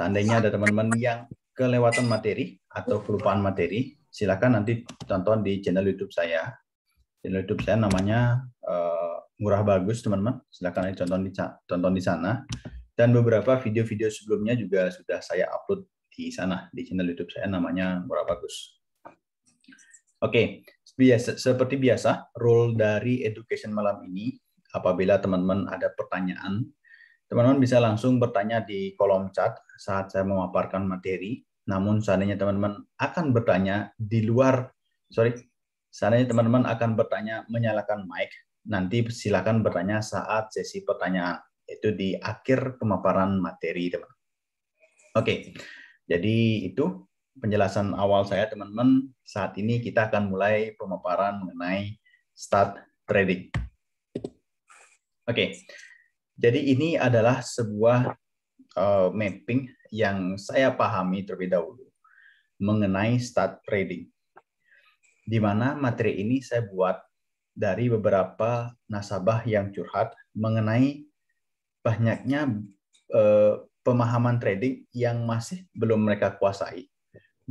Seandainya ada teman-teman yang kelewatan materi atau kelupaan materi, silakan nanti tonton di channel YouTube saya. Channel YouTube saya namanya uh, eh, Murah Bagus, teman-teman. Silakan tonton di tonton di sana. Dan beberapa video-video sebelumnya juga sudah saya upload di sana di channel YouTube saya namanya Murah Bagus. Oke, biasa, seperti biasa, role dari education malam ini apabila teman-teman ada pertanyaan Teman-teman bisa langsung bertanya di kolom chat saat saya memaparkan materi. Namun seandainya teman-teman akan bertanya di luar, sorry, seandainya teman-teman akan bertanya menyalakan mic, nanti silakan bertanya saat sesi pertanyaan, itu di akhir pemaparan materi, teman. Oke, jadi itu penjelasan awal saya, teman-teman. Saat ini kita akan mulai pemaparan mengenai start trading. Oke, okay. Jadi ini adalah sebuah uh, mapping yang saya pahami terlebih dahulu mengenai start trading. Di mana materi ini saya buat dari beberapa nasabah yang curhat mengenai banyaknya uh, pemahaman trading yang masih belum mereka kuasai.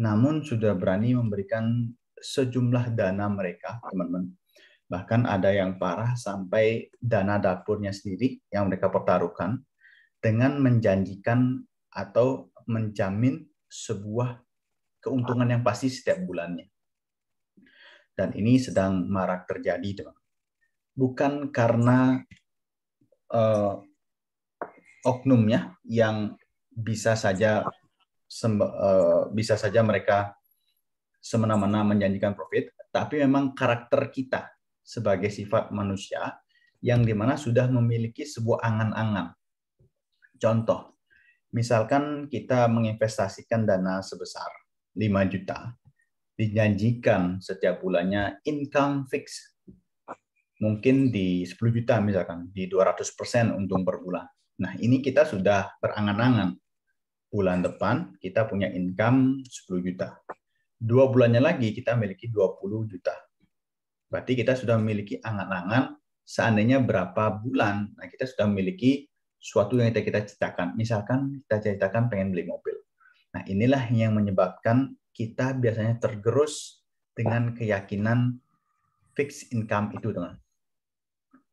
Namun sudah berani memberikan sejumlah dana mereka, teman-teman, bahkan ada yang parah sampai dana dapurnya sendiri yang mereka pertaruhkan dengan menjanjikan atau menjamin sebuah keuntungan yang pasti setiap bulannya. Dan ini sedang marak terjadi, teman. Bukan karena uh, oknumnya yang bisa saja uh, bisa saja mereka semena-mena menjanjikan profit, tapi memang karakter kita sebagai sifat manusia yang dimana sudah memiliki sebuah angan-angan. Contoh, misalkan kita menginvestasikan dana sebesar 5 juta, dijanjikan setiap bulannya income fix mungkin di 10 juta misalkan, di 200% untung per bulan. Nah, ini kita sudah berangan-angan. Bulan depan kita punya income 10 juta. Dua bulannya lagi kita memiliki 20 juta. Berarti kita sudah memiliki angan-angan seandainya berapa bulan, nah kita sudah memiliki suatu yang kita, kita ceritakan Misalkan kita ceritakan pengen beli mobil. Nah inilah yang menyebabkan kita biasanya tergerus dengan keyakinan fixed income itu teman.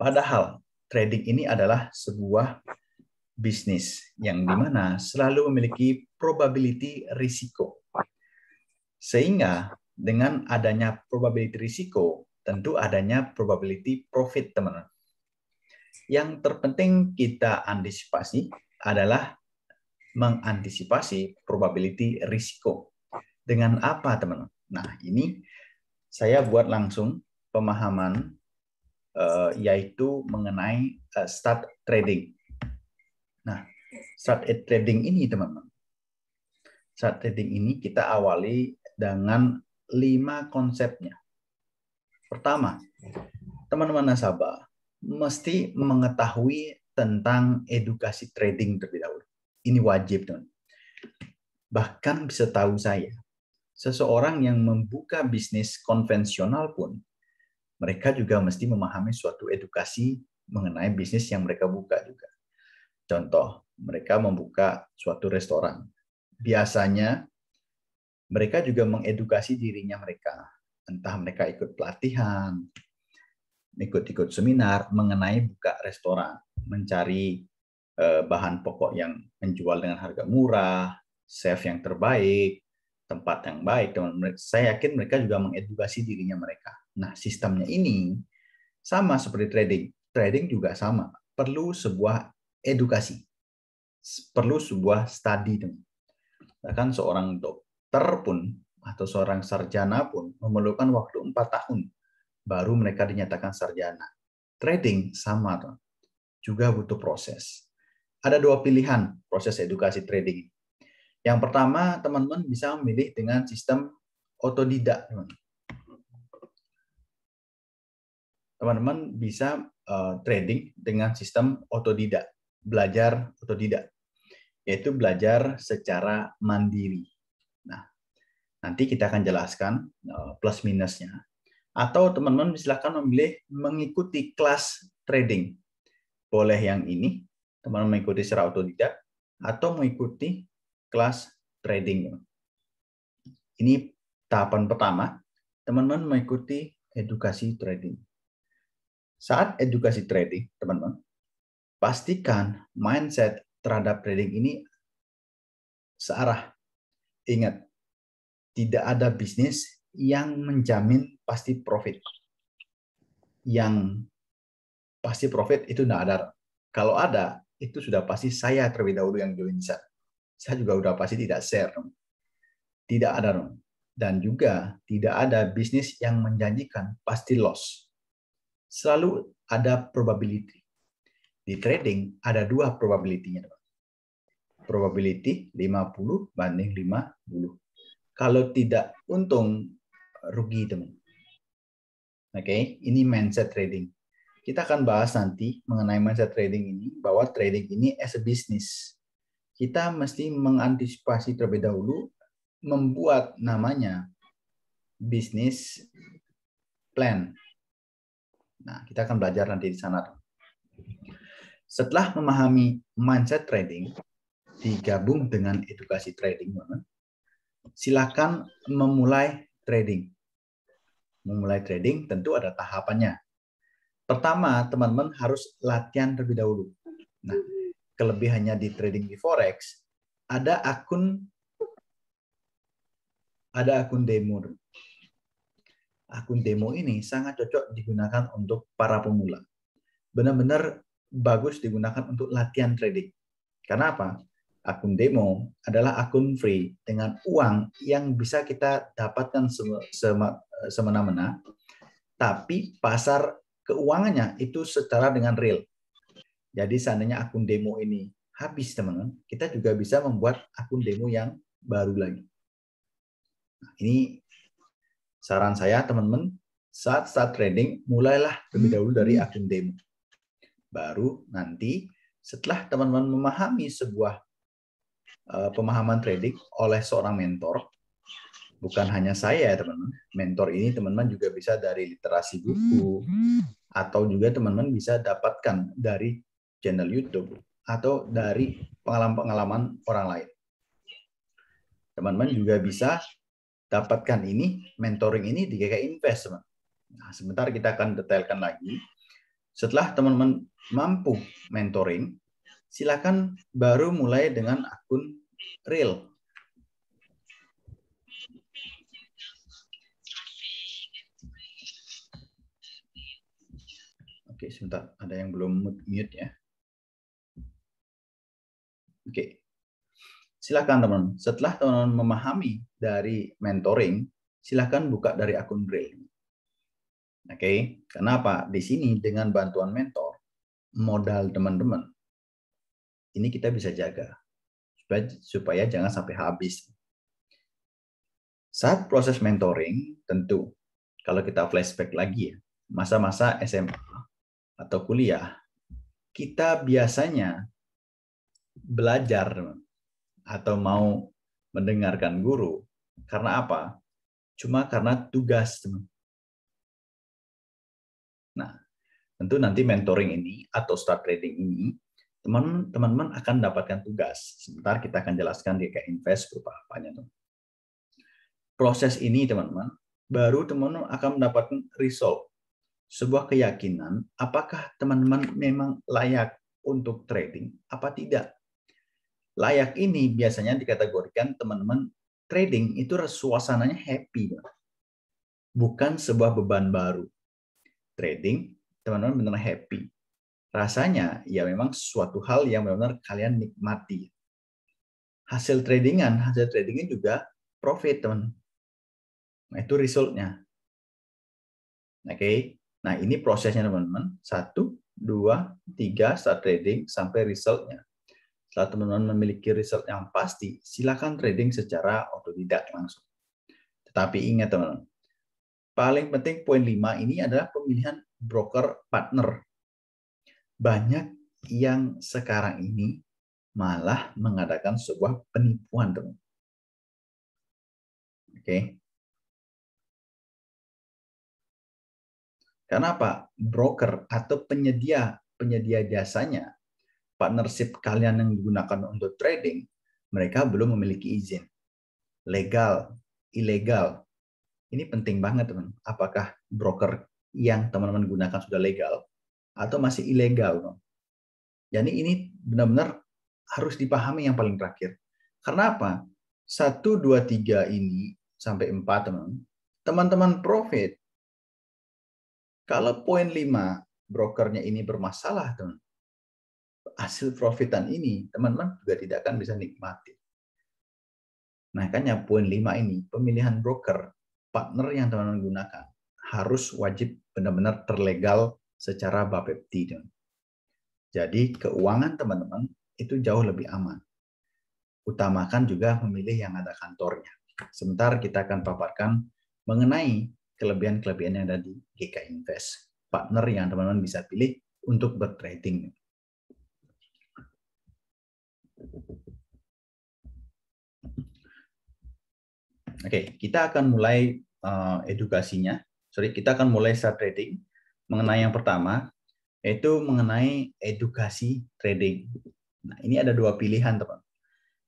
Padahal trading ini adalah sebuah bisnis yang dimana selalu memiliki probability risiko. Sehingga dengan adanya probability risiko, tentu adanya probability profit, teman-teman. Yang terpenting kita antisipasi adalah mengantisipasi probability risiko. Dengan apa, teman-teman? Nah, ini saya buat langsung pemahaman eh, yaitu mengenai eh, start trading. Nah, start trading ini, teman-teman. Start trading ini kita awali dengan lima konsepnya. Pertama, teman-teman nasabah mesti mengetahui tentang edukasi trading terlebih dahulu. Ini wajib, teman. Bahkan bisa tahu saya, seseorang yang membuka bisnis konvensional pun, mereka juga mesti memahami suatu edukasi mengenai bisnis yang mereka buka juga. Contoh, mereka membuka suatu restoran. Biasanya mereka juga mengedukasi dirinya mereka entah mereka ikut pelatihan, ikut-ikut seminar mengenai buka restoran, mencari eh, bahan pokok yang menjual dengan harga murah, chef yang terbaik, tempat yang baik. Teman saya yakin mereka juga mengedukasi dirinya mereka. Nah, sistemnya ini sama seperti trading. Trading juga sama. Perlu sebuah edukasi. Perlu sebuah studi. Bahkan seorang dokter pun atau seorang sarjana pun memerlukan waktu empat tahun baru mereka dinyatakan sarjana. Trading sama, juga butuh proses. Ada dua pilihan proses edukasi trading. Yang pertama, teman-teman bisa memilih dengan sistem otodidak. Teman-teman bisa eh, trading dengan sistem otodidak, belajar otodidak, yaitu belajar secara mandiri Nanti kita akan jelaskan eh, plus minusnya. Atau teman-teman silahkan memilih mengikuti kelas trading. Boleh yang ini, teman-teman mengikuti secara otodidak, atau mengikuti kelas trading. Ini tahapan pertama, teman-teman mengikuti edukasi trading. Saat edukasi trading, teman-teman, pastikan mindset terhadap trading ini searah. Ingat, tidak ada bisnis yang menjamin pasti profit. Yang pasti profit itu tidak ada. Kalau ada, itu sudah pasti saya terlebih dahulu yang join saya. Saya juga sudah pasti tidak share. Tidak ada. Dan juga tidak ada bisnis yang menjanjikan pasti loss. Selalu ada probability. Di trading ada dua probability-nya. Probability 50 banding 50 kalau tidak untung, rugi teman. Oke, okay? ini mindset trading. Kita akan bahas nanti mengenai mindset trading ini, bahwa trading ini as a business. Kita mesti mengantisipasi terlebih dahulu, membuat namanya bisnis plan. Nah, kita akan belajar nanti di sana. Setelah memahami mindset trading, digabung dengan edukasi trading, teman, silahkan memulai trading. Memulai trading tentu ada tahapannya. Pertama, teman-teman harus latihan terlebih dahulu. Nah, kelebihannya di trading di forex, ada akun ada akun demo. Akun demo ini sangat cocok digunakan untuk para pemula. Benar-benar bagus digunakan untuk latihan trading. Karena apa? akun demo adalah akun free dengan uang yang bisa kita dapatkan semena-mena, tapi pasar keuangannya itu secara dengan real. Jadi seandainya akun demo ini habis teman-teman, kita juga bisa membuat akun demo yang baru lagi. Nah, ini saran saya teman-teman, saat start trading mulailah lebih dahulu dari hmm. akun demo. Baru nanti setelah teman-teman memahami sebuah Eh, pemahaman trading oleh seorang mentor. Bukan hanya saya, ya teman-teman. Mentor ini teman-teman juga bisa dari literasi buku atau juga teman-teman bisa dapatkan dari channel YouTube atau dari pengalaman-pengalaman orang lain. Teman-teman juga bisa dapatkan ini, mentoring ini di GK Invest, teman. Nah, sebentar kita akan detailkan lagi. Setelah teman-teman mampu mentoring, silakan baru mulai dengan akun real. Oke, sebentar. Ada yang belum mute ya. Oke. Silakan teman-teman. Setelah teman-teman memahami dari mentoring, silakan buka dari akun real Oke. Kenapa? Di sini dengan bantuan mentor, modal teman-teman ini kita bisa jaga supaya, supaya jangan sampai habis. Saat proses mentoring, tentu kalau kita flashback lagi ya, masa-masa SMA atau kuliah, kita biasanya belajar atau mau mendengarkan guru karena apa? Cuma karena tugas. Nah, tentu nanti mentoring ini atau start trading ini teman-teman akan mendapatkan tugas. Sebentar kita akan jelaskan di Invest berupa apanya. Teman. Proses ini, teman-teman, baru teman-teman akan mendapatkan result, sebuah keyakinan apakah teman-teman memang layak untuk trading apa tidak. Layak ini biasanya dikategorikan teman-teman trading itu suasananya happy, bukan sebuah beban baru. Trading, teman-teman benar happy rasanya ya memang suatu hal yang benar-benar kalian nikmati. Hasil tradingan, hasil tradingnya juga profit, teman. Nah, itu resultnya. Oke. Okay? Nah, ini prosesnya, teman-teman. Satu, dua, tiga, start trading sampai resultnya. Setelah teman-teman memiliki result yang pasti, silakan trading secara otodidak langsung. Tetapi ingat, teman-teman, paling penting poin lima ini adalah pemilihan broker partner banyak yang sekarang ini malah mengadakan sebuah penipuan, teman. Oke. Okay. Karena apa? Broker atau penyedia penyedia jasanya, partnership kalian yang digunakan untuk trading, mereka belum memiliki izin. Legal, ilegal. Ini penting banget, teman. Apakah broker yang teman-teman gunakan sudah legal? atau masih ilegal. Jadi ini benar-benar harus dipahami yang paling terakhir. Karena apa? 1, 2, 3 ini sampai 4 teman. Teman-teman profit, kalau poin 5 brokernya ini bermasalah, teman, hasil profitan ini teman-teman juga tidak akan bisa nikmati. Nah, makanya nah, poin 5 ini, pemilihan broker, partner yang teman-teman gunakan, harus wajib benar-benar terlegal secara bapeptida. Jadi keuangan teman-teman itu jauh lebih aman. Utamakan juga memilih yang ada kantornya. Sebentar kita akan paparkan mengenai kelebihan-kelebihan yang ada di GK Invest. Partner yang teman-teman bisa pilih untuk bertrading. Oke, kita akan mulai uh, edukasinya. Sorry, kita akan mulai start trading mengenai yang pertama yaitu mengenai edukasi trading. Nah, ini ada dua pilihan, teman.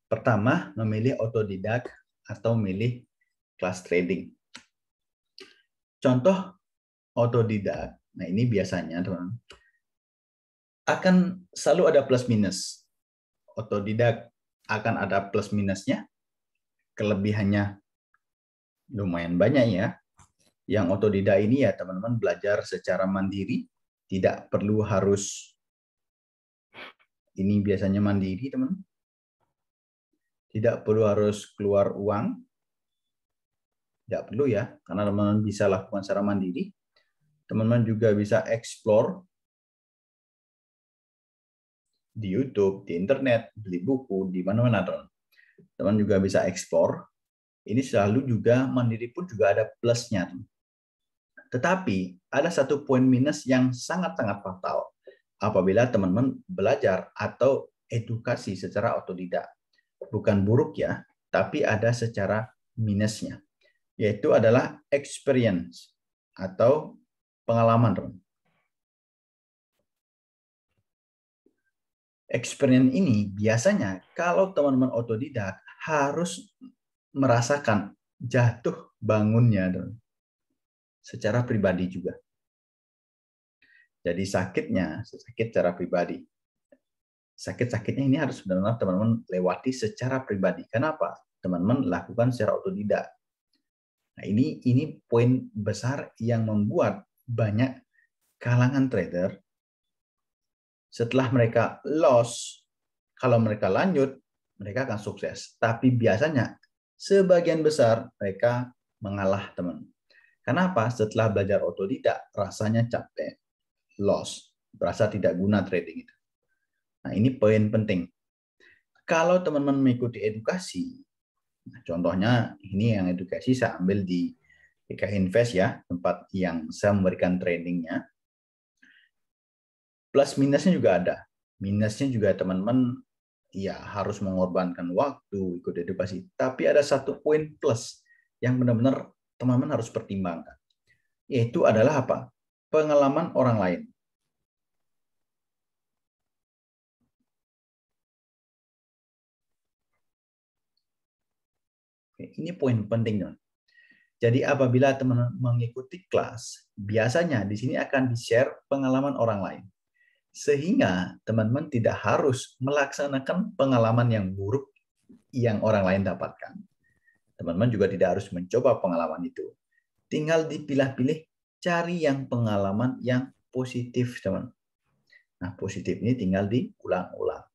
Pertama, memilih otodidak atau memilih kelas trading. Contoh otodidak. Nah, ini biasanya, teman. Akan selalu ada plus minus. Otodidak akan ada plus minusnya. Kelebihannya lumayan banyak ya yang otodidak ini ya teman-teman belajar secara mandiri, tidak perlu harus ini biasanya mandiri, teman. Tidak perlu harus keluar uang. Tidak perlu ya, karena teman-teman bisa lakukan secara mandiri. Teman-teman juga bisa explore di YouTube, di internet, beli buku, di mana-mana, teman. Teman juga bisa explore. Ini selalu juga mandiri pun juga ada plusnya, tetapi ada satu poin minus yang sangat-sangat fatal apabila teman-teman belajar atau edukasi secara otodidak. Bukan buruk ya, tapi ada secara minusnya, yaitu adalah experience atau pengalaman. Experience ini biasanya kalau teman-teman otodidak harus merasakan jatuh bangunnya. Teman secara pribadi juga. Jadi sakitnya, sakit secara pribadi. Sakit-sakitnya ini harus benar-benar teman-teman lewati secara pribadi. Kenapa? Teman-teman lakukan secara otodidak. Nah, ini ini poin besar yang membuat banyak kalangan trader setelah mereka loss, kalau mereka lanjut, mereka akan sukses. Tapi biasanya sebagian besar mereka mengalah teman. Kenapa? Setelah belajar otodidak, rasanya capek, loss, berasa tidak guna trading itu. Nah, ini poin penting. Kalau teman-teman mengikuti edukasi, nah, contohnya ini yang edukasi saya ambil di PK Invest ya, tempat yang saya memberikan trainingnya. Plus minusnya juga ada. Minusnya juga teman-teman ya harus mengorbankan waktu ikut edukasi. Tapi ada satu poin plus yang benar-benar teman-teman harus pertimbangkan. Yaitu adalah apa? Pengalaman orang lain. ini poin penting. Jadi apabila teman mengikuti kelas, biasanya di sini akan di-share pengalaman orang lain. Sehingga teman-teman tidak harus melaksanakan pengalaman yang buruk yang orang lain dapatkan. Teman-teman juga tidak harus mencoba pengalaman itu. Tinggal dipilah-pilih, cari yang pengalaman yang positif, teman. Nah, positif ini tinggal diulang-ulang.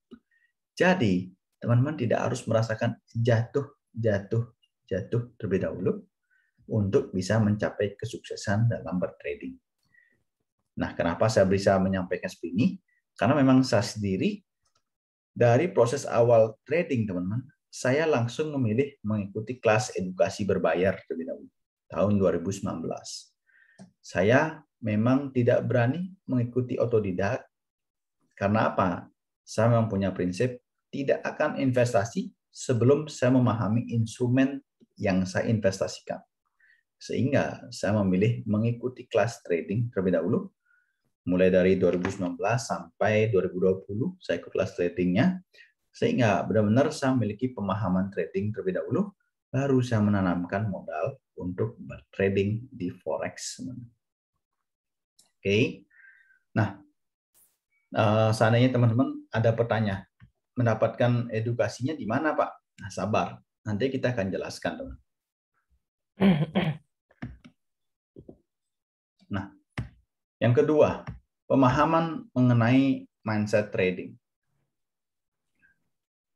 Jadi, teman-teman tidak harus merasakan jatuh, jatuh, jatuh terlebih dahulu untuk bisa mencapai kesuksesan dalam bertrading. Nah, kenapa saya bisa menyampaikan seperti ini? Karena memang saya sendiri dari proses awal trading, teman-teman, saya langsung memilih mengikuti kelas edukasi berbayar terlebih dahulu tahun 2019. Saya memang tidak berani mengikuti otodidak karena apa? Saya memang punya prinsip tidak akan investasi sebelum saya memahami instrumen yang saya investasikan. Sehingga saya memilih mengikuti kelas trading terlebih dahulu mulai dari 2019 sampai 2020 saya ikut kelas tradingnya sehingga benar-benar saya memiliki pemahaman trading terlebih dahulu, baru saya menanamkan modal untuk bertrading di forex. Oke, okay. nah eh, seandainya teman-teman ada pertanyaan, mendapatkan edukasinya di mana Pak? Nah, sabar, nanti kita akan jelaskan. Teman. Nah, yang kedua, pemahaman mengenai mindset trading.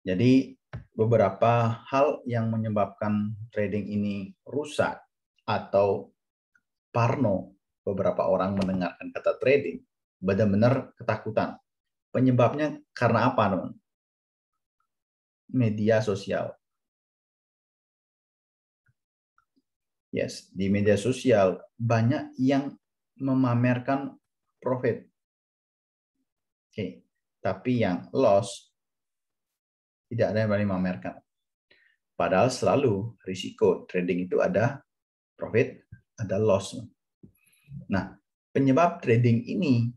Jadi beberapa hal yang menyebabkan trading ini rusak atau parno beberapa orang mendengarkan kata trading benar-benar ketakutan. Penyebabnya karena apa, teman? Media sosial. Yes, di media sosial banyak yang memamerkan profit. Oke, okay. tapi yang loss tidak ada yang berani memamerkan. Padahal selalu risiko trading itu ada profit, ada loss. Nah, penyebab trading ini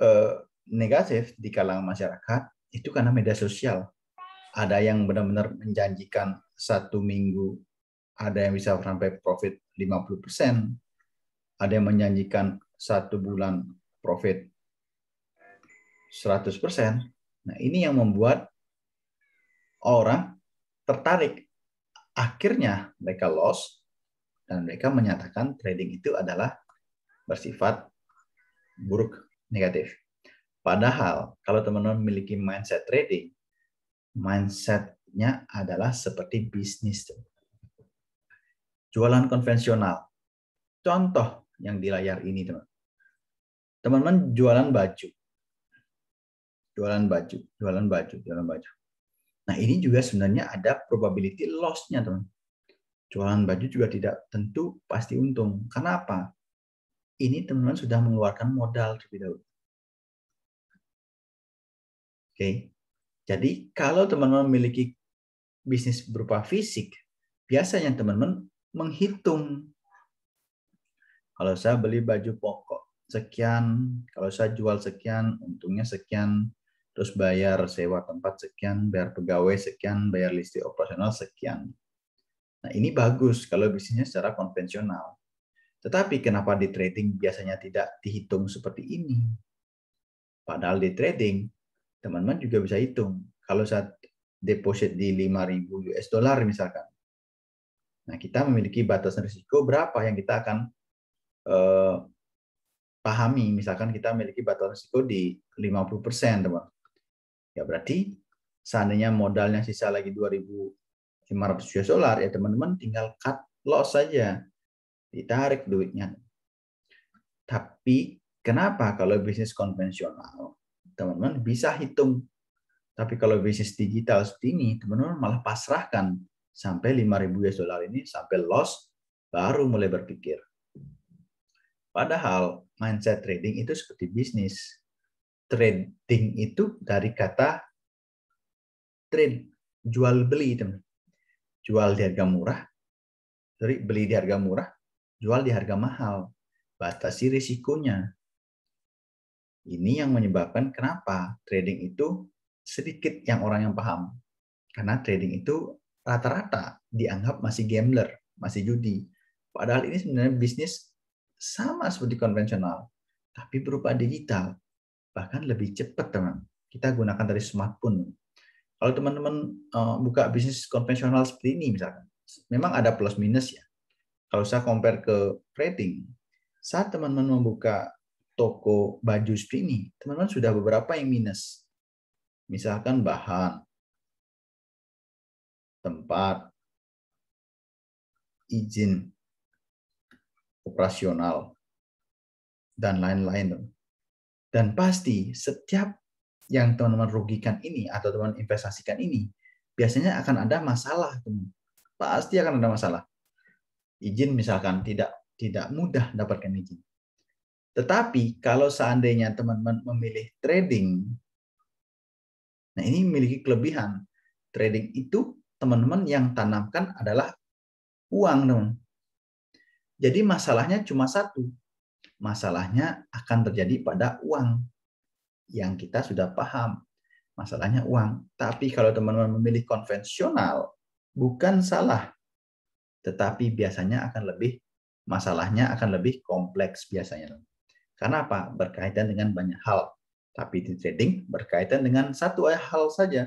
eh, negatif di kalangan masyarakat itu karena media sosial. Ada yang benar-benar menjanjikan satu minggu, ada yang bisa sampai profit 50%, ada yang menjanjikan satu bulan profit 100%. Nah, ini yang membuat orang tertarik. Akhirnya mereka loss dan mereka menyatakan trading itu adalah bersifat buruk, negatif. Padahal kalau teman-teman memiliki mindset trading, mindsetnya adalah seperti bisnis. Jualan konvensional. Contoh yang di layar ini, teman. Teman-teman jualan baju. Jualan baju, jualan baju, jualan baju. Nah ini juga sebenarnya ada probability loss-nya teman. Jualan baju juga tidak tentu pasti untung. Kenapa? Ini teman-teman sudah mengeluarkan modal terlebih dahulu. Oke. Jadi kalau teman-teman memiliki bisnis berupa fisik, biasanya teman-teman menghitung. Kalau saya beli baju pokok sekian, kalau saya jual sekian, untungnya sekian, terus bayar sewa tempat sekian, bayar pegawai sekian, bayar listrik operasional sekian. Nah, ini bagus kalau bisnisnya secara konvensional. Tetapi kenapa di trading biasanya tidak dihitung seperti ini? Padahal di trading, teman-teman juga bisa hitung. Kalau saat deposit di 5.000 US dollar misalkan. Nah, kita memiliki batasan risiko berapa yang kita akan eh, pahami. Misalkan kita memiliki batasan risiko di 50%, teman Ya berarti seandainya modalnya sisa lagi 2.500 US dollar ya teman-teman tinggal cut loss saja. Ditarik duitnya. Tapi kenapa kalau bisnis konvensional teman-teman bisa hitung. Tapi kalau bisnis digital seperti ini teman-teman malah pasrahkan sampai 5.000 US dollar ini sampai loss baru mulai berpikir. Padahal mindset trading itu seperti bisnis trading itu dari kata trade jual beli teman jual di harga murah sorry beli di harga murah jual di harga mahal batasi risikonya ini yang menyebabkan kenapa trading itu sedikit yang orang yang paham karena trading itu rata-rata dianggap masih gambler masih judi padahal ini sebenarnya bisnis sama seperti konvensional tapi berupa digital bahkan lebih cepat teman. Kita gunakan dari smartphone. Kalau teman-teman eh, buka bisnis konvensional seperti ini misalkan, memang ada plus minus ya. Kalau saya compare ke trading, saat teman-teman membuka toko baju seperti ini, teman-teman sudah beberapa yang minus. Misalkan bahan, tempat, izin operasional, dan lain-lain. Dan pasti setiap yang teman-teman rugikan ini atau teman investasikan ini, biasanya akan ada masalah. Teman. Pasti akan ada masalah. Izin misalkan tidak tidak mudah dapatkan izin. Tetapi kalau seandainya teman-teman memilih trading, nah ini memiliki kelebihan. Trading itu teman-teman yang tanamkan adalah uang, teman. Jadi masalahnya cuma satu, masalahnya akan terjadi pada uang yang kita sudah paham. Masalahnya uang. Tapi kalau teman-teman memilih konvensional, bukan salah. Tetapi biasanya akan lebih, masalahnya akan lebih kompleks biasanya. Karena apa? Berkaitan dengan banyak hal. Tapi di trading berkaitan dengan satu hal saja,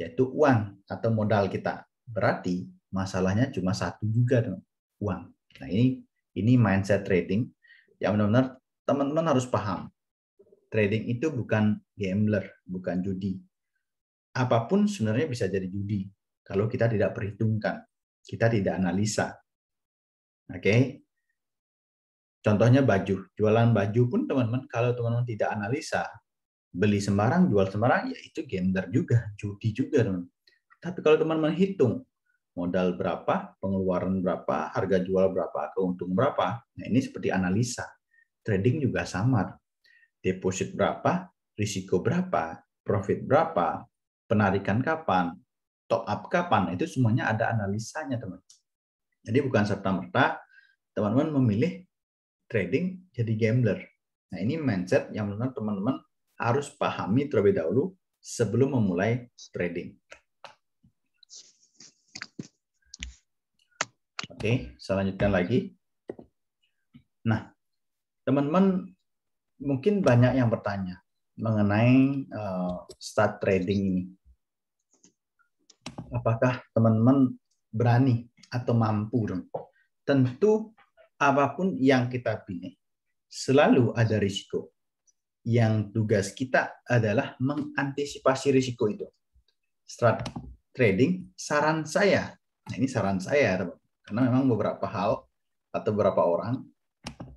yaitu uang atau modal kita. Berarti masalahnya cuma satu juga, uang. Nah ini ini mindset trading yang benar-benar teman-teman harus paham. Trading itu bukan gambler, bukan judi. Apapun sebenarnya bisa jadi judi kalau kita tidak perhitungkan, kita tidak analisa. Oke. Okay? Contohnya baju, jualan baju pun teman-teman kalau teman-teman tidak analisa, beli sembarang, jual sembarang, ya itu gambler juga, judi juga, teman. Tapi kalau teman-teman hitung, modal berapa, pengeluaran berapa, harga jual berapa, keuntung berapa. Nah, ini seperti analisa. Trading juga samar. Deposit berapa, risiko berapa, profit berapa, penarikan kapan, top up kapan, nah, itu semuanya ada analisanya, teman. Jadi bukan serta-merta teman-teman memilih trading jadi gambler. Nah, ini mindset yang benar teman-teman harus pahami terlebih dahulu sebelum memulai trading. Oke, saya lanjutkan lagi. Nah, teman-teman mungkin banyak yang bertanya mengenai uh, start trading ini. Apakah teman-teman berani atau mampu dong? Tentu apapun yang kita pilih selalu ada risiko. Yang tugas kita adalah mengantisipasi risiko itu. Start trading saran saya. Nah, ini saran saya, teman karena memang beberapa hal atau beberapa orang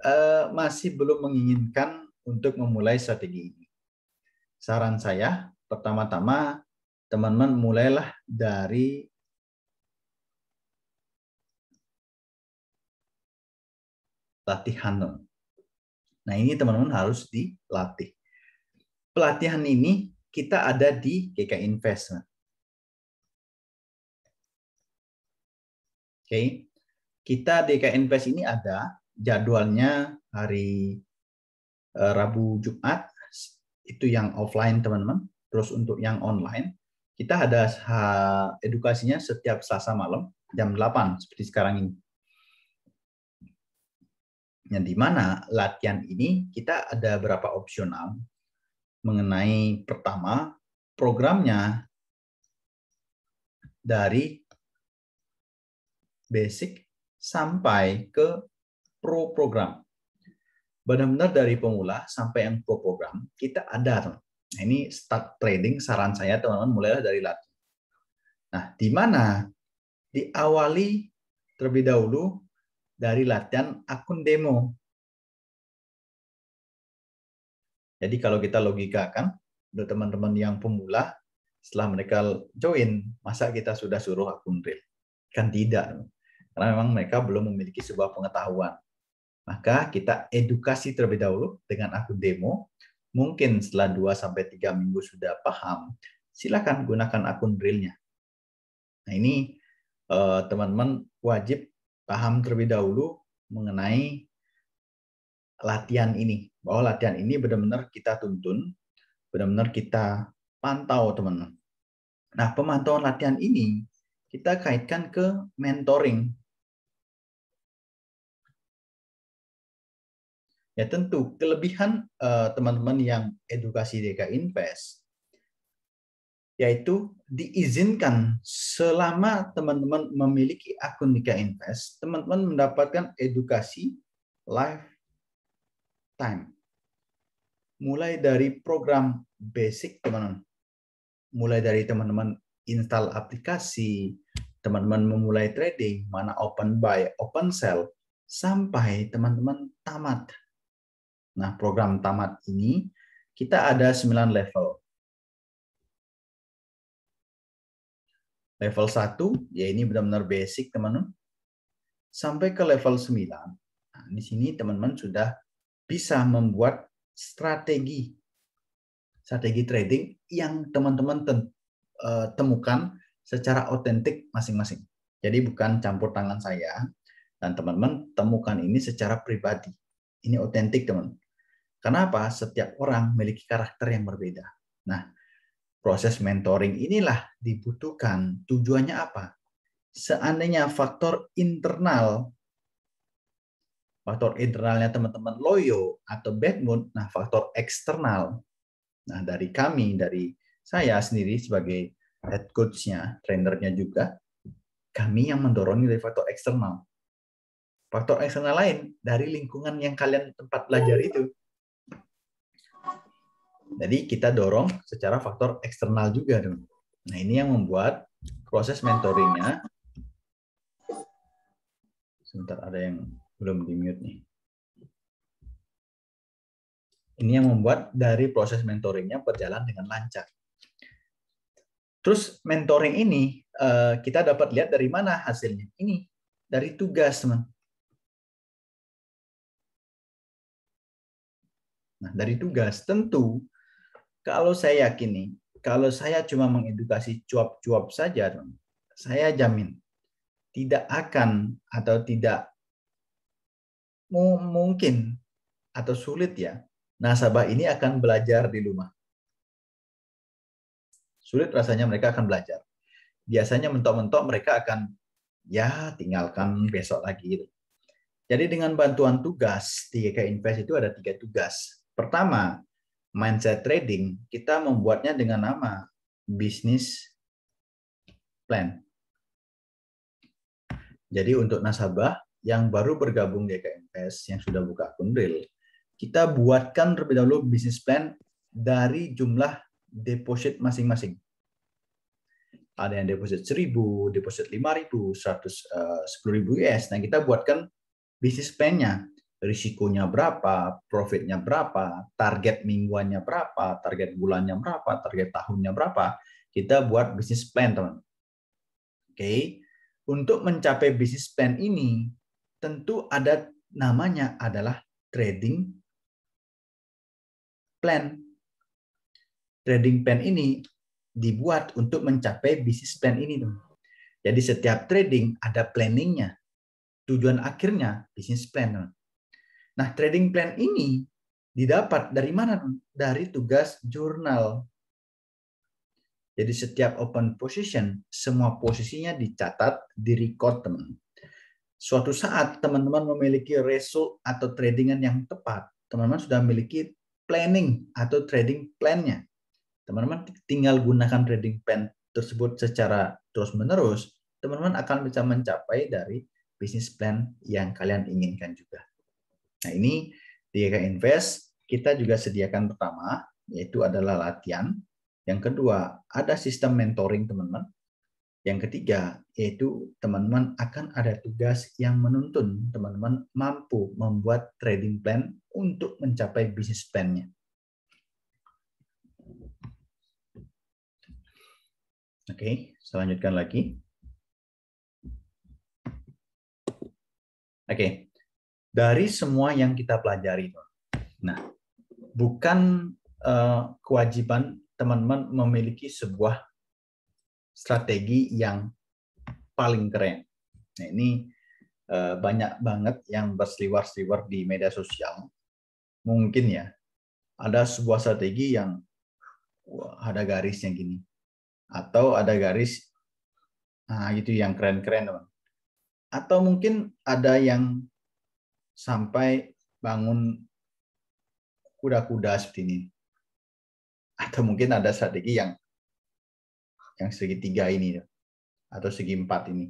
uh, masih belum menginginkan untuk memulai strategi ini. Saran saya, pertama-tama teman-teman mulailah dari latihan. Nah ini teman-teman harus dilatih. Pelatihan ini kita ada di GK Investment. okay? kita di KNPS ini ada jadwalnya hari eh, Rabu Jumat itu yang offline teman-teman. Terus untuk yang online kita ada edukasinya setiap Selasa malam jam 8 seperti sekarang ini. Yang di mana latihan ini kita ada berapa opsional mengenai pertama programnya dari basic sampai ke pro program. Benar-benar dari pemula sampai yang pro program kita ada nah, ini start trading saran saya teman-teman mulailah dari latihan. Nah, di mana diawali terlebih dahulu dari latihan akun demo. Jadi kalau kita logikakan untuk teman-teman yang pemula setelah mereka join, masa kita sudah suruh akun real? Kan tidak karena memang mereka belum memiliki sebuah pengetahuan. Maka kita edukasi terlebih dahulu dengan akun demo. Mungkin setelah 2-3 minggu sudah paham, silakan gunakan akun realnya. Nah ini eh, teman-teman wajib paham terlebih dahulu mengenai latihan ini. Bahwa latihan ini benar-benar kita tuntun, benar-benar kita pantau teman-teman. Nah pemantauan latihan ini kita kaitkan ke mentoring Ya tentu kelebihan eh, teman-teman uh, yang edukasi DK Invest yaitu diizinkan selama teman-teman memiliki akun DK Invest, teman-teman mendapatkan edukasi lifetime Mulai dari program basic teman-teman. Mulai dari teman-teman install aplikasi, teman-teman memulai trading, mana open buy, open sell, sampai teman-teman tamat Nah, program tamat ini kita ada 9 level. Level 1, ya ini benar-benar basic, teman-teman. Sampai ke level 9. Nah, di sini teman-teman sudah bisa membuat strategi strategi trading yang teman-teman eh, temukan secara otentik masing-masing. Jadi bukan campur tangan saya dan teman-teman temukan ini secara pribadi. Ini otentik teman. Kenapa Setiap orang memiliki karakter yang berbeda. Nah, proses mentoring inilah dibutuhkan. Tujuannya apa? Seandainya faktor internal faktor internalnya teman-teman loyo atau bad mood, nah faktor eksternal. Nah, dari kami, dari saya sendiri sebagai head coach-nya, trainernya juga, kami yang mendorongnya dari faktor eksternal. Faktor eksternal lain dari lingkungan yang kalian tempat belajar iya, iya. itu. Jadi kita dorong secara faktor eksternal juga. Dong. Nah ini yang membuat proses mentoringnya. Sebentar ada yang belum di mute nih. Ini yang membuat dari proses mentoringnya berjalan dengan lancar. Terus mentoring ini eh, kita dapat lihat dari mana hasilnya. Ini dari tugas, teman. Nah, dari tugas tentu kalau saya yakini, kalau saya cuma mengedukasi cuap-cuap saja, saya jamin tidak akan atau tidak mungkin atau sulit ya nasabah ini akan belajar di rumah. Sulit rasanya mereka akan belajar. Biasanya mentok-mentok mereka akan ya tinggalkan besok lagi. Jadi dengan bantuan tugas di GK Invest itu ada tiga tugas. Pertama, mindset trading, kita membuatnya dengan nama bisnis plan. Jadi untuk nasabah yang baru bergabung di KMS yang sudah buka akun real, kita buatkan terlebih dahulu bisnis plan dari jumlah deposit masing-masing. Ada yang deposit 1000, deposit 5000, 100 10000 US. Nah, kita buatkan bisnis plan-nya risikonya berapa, profitnya berapa, target mingguannya berapa, target bulannya berapa, target tahunnya berapa. Kita buat bisnis plan, teman. Oke. Untuk mencapai bisnis plan ini, tentu ada namanya adalah trading plan. Trading plan ini dibuat untuk mencapai bisnis plan ini, teman. Jadi setiap trading ada planningnya. Tujuan akhirnya bisnis plan, teman. Nah, trading plan ini didapat dari mana? Dari tugas jurnal. Jadi setiap open position, semua posisinya dicatat, di record teman. Suatu saat teman-teman memiliki result atau tradingan yang tepat, teman-teman sudah memiliki planning atau trading plan-nya. Teman-teman tinggal gunakan trading plan tersebut secara terus-menerus, teman-teman akan bisa mencapai dari bisnis plan yang kalian inginkan juga. Nah ini di Eka Invest kita juga sediakan pertama yaitu adalah latihan. Yang kedua ada sistem mentoring teman-teman. Yang ketiga yaitu teman-teman akan ada tugas yang menuntun teman-teman mampu membuat trading plan untuk mencapai bisnis plan-nya. Oke, saya lanjutkan lagi. Oke, dari semua yang kita pelajari. Nah, bukan eh, kewajiban teman-teman memiliki sebuah strategi yang paling keren. Nah, ini eh, banyak banget yang berseliwer-seliwer di media sosial. Mungkin ya, ada sebuah strategi yang wah, ada yang gini. Atau ada garis, nah itu yang keren-keren Atau mungkin ada yang sampai bangun kuda-kuda seperti ini. Atau mungkin ada strategi yang yang segitiga ini atau segi empat ini.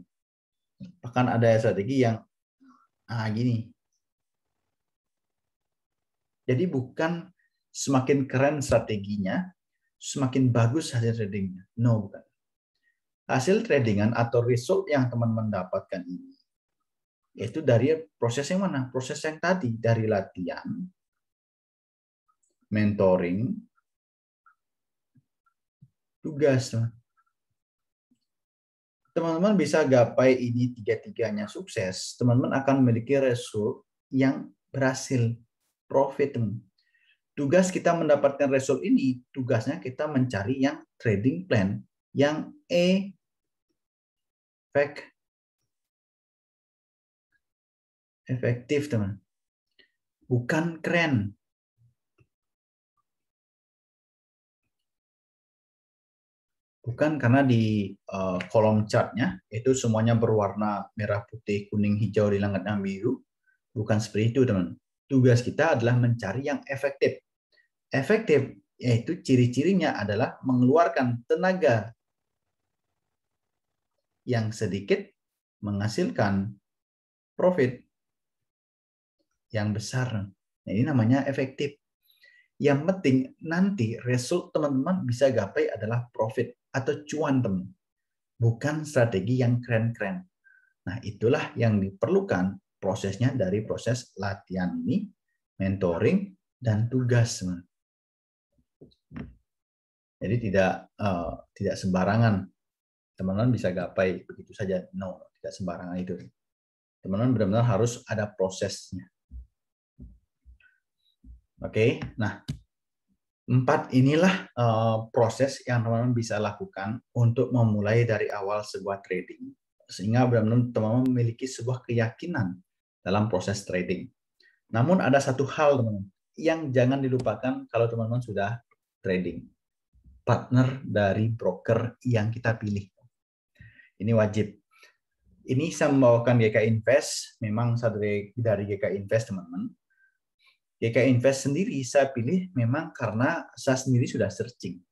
Bahkan ada strategi yang ah gini. Jadi bukan semakin keren strateginya, semakin bagus hasil tradingnya. No, bukan. Hasil tradingan atau result yang teman mendapatkan ini yaitu dari proses yang mana? Proses yang tadi, dari latihan, mentoring, tugas. Teman-teman bisa gapai ini tiga-tiganya sukses, teman-teman akan memiliki result yang berhasil, profit. Tugas kita mendapatkan result ini, tugasnya kita mencari yang trading plan, yang e fact, efektif teman bukan keren bukan karena di uh, kolom chartnya itu semuanya berwarna merah putih kuning hijau di langit biru bukan seperti itu teman tugas kita adalah mencari yang efektif efektif yaitu ciri-cirinya adalah mengeluarkan tenaga yang sedikit menghasilkan profit yang besar. Nah, ini namanya efektif. Yang penting nanti result teman-teman bisa gapai adalah profit atau cuan teman. Bukan strategi yang keren-keren. Nah, itulah yang diperlukan prosesnya dari proses latihan ini, mentoring, dan tugas. Teman. Jadi tidak uh, tidak sembarangan teman-teman bisa gapai begitu saja. No, tidak sembarangan itu. Teman-teman benar-benar harus ada prosesnya. Oke, okay? nah empat inilah uh, proses yang teman-teman bisa lakukan untuk memulai dari awal sebuah trading sehingga benar-benar teman-teman memiliki sebuah keyakinan dalam proses trading. Namun ada satu hal teman-teman yang jangan dilupakan kalau teman-teman sudah trading. Partner dari broker yang kita pilih. Ini wajib. Ini saya membawakan GK Invest, memang saya dari GK Invest teman-teman GK ya, Invest sendiri saya pilih memang karena saya sendiri sudah searching